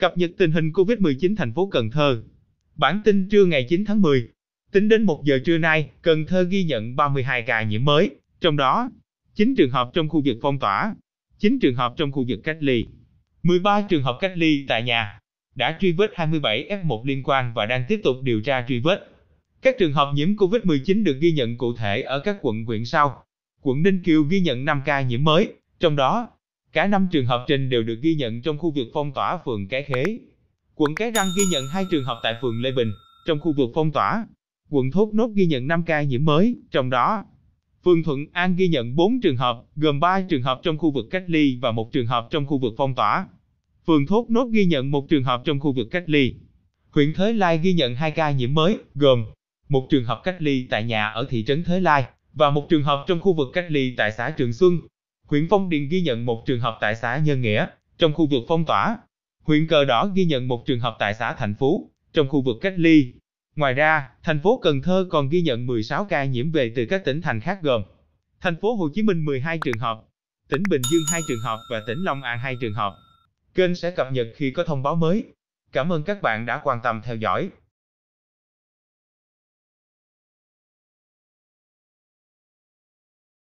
Cập nhật tình hình COVID-19 thành phố Cần Thơ. Bản tin trưa ngày 9 tháng 10. Tính đến 1 giờ trưa nay, Cần Thơ ghi nhận 32 ca nhiễm mới, trong đó 9 trường hợp trong khu vực phong tỏa, 9 trường hợp trong khu vực cách ly, 13 trường hợp cách ly tại nhà. Đã truy vết 27 F1 liên quan và đang tiếp tục điều tra truy vết. Các trường hợp nhiễm COVID-19 được ghi nhận cụ thể ở các quận huyện sau. Quận Ninh Kiều ghi nhận 5 ca nhiễm mới, trong đó Cả năm trường hợp trên đều được ghi nhận trong khu vực phong tỏa phường Cái Khế. Quận Cái Răng ghi nhận hai trường hợp tại phường Lê Bình, trong khu vực phong tỏa. Quận Thốt Nốt ghi nhận 5 ca nhiễm mới, trong đó Phường Thuận An ghi nhận 4 trường hợp, gồm 3 trường hợp trong khu vực cách ly và 1 trường hợp trong khu vực phong tỏa. Phường Thốt Nốt ghi nhận 1 trường hợp trong khu vực cách ly. Huyện Thới Lai ghi nhận 2 ca nhiễm mới, gồm một trường hợp cách ly tại nhà ở thị trấn Thới Lai và một trường hợp trong khu vực cách ly tại xã Trường Xuân huyện Phong Điền ghi nhận một trường hợp tại xã Nhân Nghĩa, trong khu vực phong tỏa. Huyện Cờ Đỏ ghi nhận một trường hợp tại xã Thành Phú, trong khu vực cách ly. Ngoài ra, thành phố Cần Thơ còn ghi nhận 16 ca nhiễm về từ các tỉnh thành khác gồm thành phố Hồ Chí Minh 12 trường hợp, tỉnh Bình Dương 2 trường hợp và tỉnh Long An 2 trường hợp. Kênh sẽ cập nhật khi có thông báo mới. Cảm ơn các bạn đã quan tâm theo dõi.